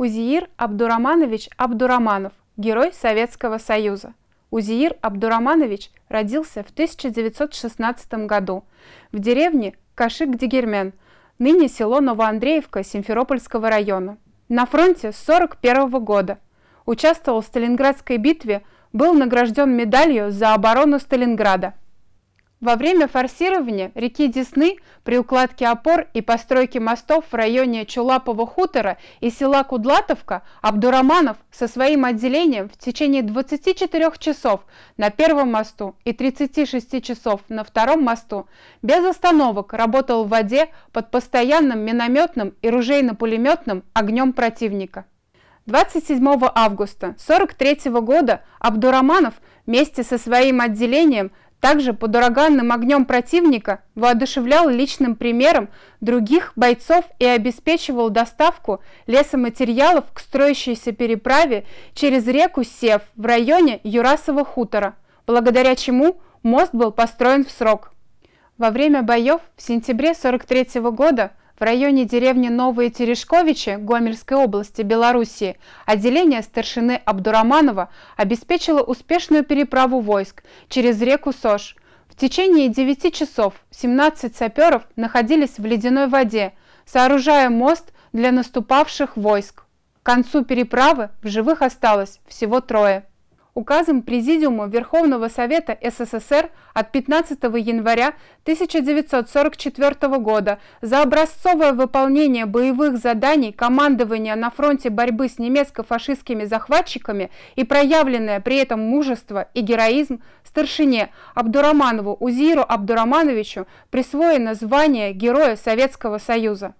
Узиир Абдураманович Абдураманов, герой Советского Союза. Узиир Абдураманович родился в 1916 году в деревне Кашик-Дегермен, ныне село Новоандреевка Симферопольского района. На фронте с 1941 года участвовал в Сталинградской битве, был награжден медалью за оборону Сталинграда. Во время форсирования реки Десны при укладке опор и постройке мостов в районе Чулапова хутора и села Кудлатовка Абдураманов со своим отделением в течение 24 часов на первом мосту и 36 часов на втором мосту без остановок работал в воде под постоянным минометным и ружейно-пулеметным огнем противника. 27 августа 1943 года Абдураманов вместе со своим отделением также под ураганным огнем противника воодушевлял личным примером других бойцов и обеспечивал доставку лесоматериалов к строящейся переправе через реку Сев в районе Юрасова хутора, благодаря чему мост был построен в срок. Во время боев в сентябре 43 года в районе деревни Новые Терешковичи Гомельской области Белоруссии отделение старшины Абдураманова обеспечило успешную переправу войск через реку Сож. В течение 9 часов 17 саперов находились в ледяной воде, сооружая мост для наступавших войск. К концу переправы в живых осталось всего трое указом Президиума Верховного Совета СССР от 15 января 1944 года за образцовое выполнение боевых заданий командования на фронте борьбы с немецко-фашистскими захватчиками и проявленное при этом мужество и героизм старшине Абдураманову Узиру Абдурамановичу присвоено звание Героя Советского Союза.